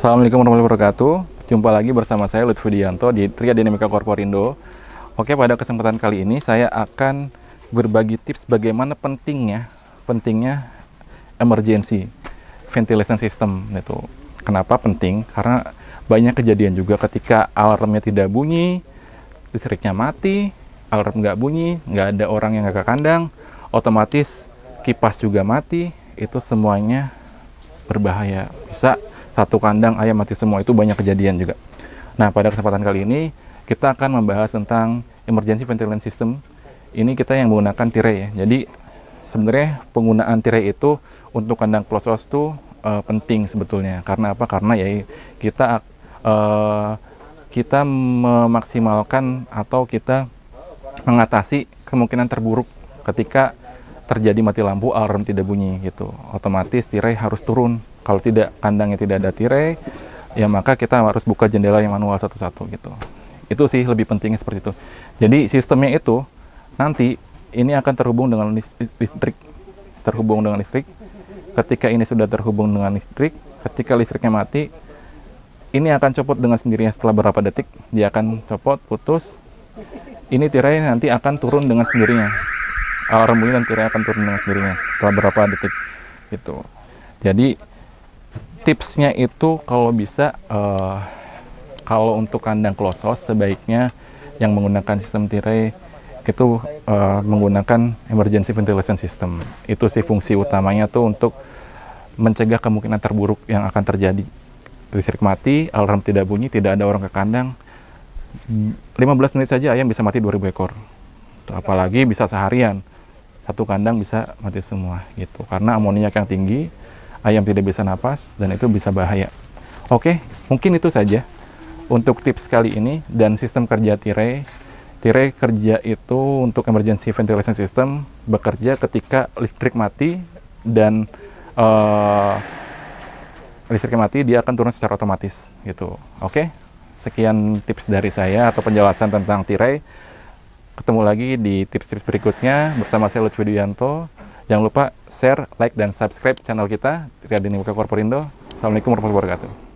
Assalamualaikum warahmatullahi wabarakatuh. Jumpa lagi bersama saya Lutfi Dianto di Tria Dinamika Korporindo. Oke, pada kesempatan kali ini saya akan berbagi tips bagaimana pentingnya pentingnya emergency ventilation system itu. Kenapa penting? Karena banyak kejadian juga ketika alarmnya tidak bunyi, listriknya mati, alarm nggak bunyi, nggak ada orang yang nggak ke kandang, otomatis kipas juga mati, itu semuanya berbahaya. Bisa satu kandang ayam mati semua, itu banyak kejadian juga. Nah, pada kesempatan kali ini, kita akan membahas tentang emergency ventilation system. Ini kita yang menggunakan tirai ya. Jadi, sebenarnya penggunaan tirai itu untuk kandang close house itu uh, eh, penting sebetulnya. Karena apa? Karena ya kita uh, kita memaksimalkan atau kita mengatasi kemungkinan terburuk ketika terjadi mati lampu alarm tidak bunyi gitu otomatis tirai harus turun kalau tidak kandangnya tidak ada tirai ya maka kita harus buka jendela yang manual satu-satu gitu itu sih lebih pentingnya seperti itu jadi sistemnya itu nanti ini akan terhubung dengan listrik terhubung dengan listrik ketika ini sudah terhubung dengan listrik ketika listriknya mati ini akan copot dengan sendirinya setelah berapa detik dia akan copot putus ini tirai nanti akan turun dengan sendirinya alarm bunyi dan tirai akan turun dengan sendirinya setelah berapa detik gitu jadi tipsnya itu kalau bisa uh, kalau untuk kandang close house sebaiknya yang menggunakan sistem tirai itu uh, menggunakan emergency ventilation system itu sih fungsi utamanya tuh untuk mencegah kemungkinan terburuk yang akan terjadi listrik mati alarm tidak bunyi tidak ada orang ke kandang 15 menit saja ayam bisa mati 2000 ekor. Apalagi bisa seharian. Satu kandang bisa mati semua gitu. Karena amoniak yang tinggi, ayam tidak bisa napas dan itu bisa bahaya. Oke, mungkin itu saja untuk tips kali ini dan sistem kerja tirai. Tirai kerja itu untuk emergency ventilation system bekerja ketika listrik mati dan uh, listrik mati dia akan turun secara otomatis gitu. Oke. Sekian tips dari saya atau penjelasan tentang tirai. Ketemu lagi di tips-tips berikutnya bersama saya Lutfi Duyanto. Jangan lupa share, like, dan subscribe channel kita, Riyadini Muka Korporindo. Assalamualaikum warahmatullahi wabarakatuh.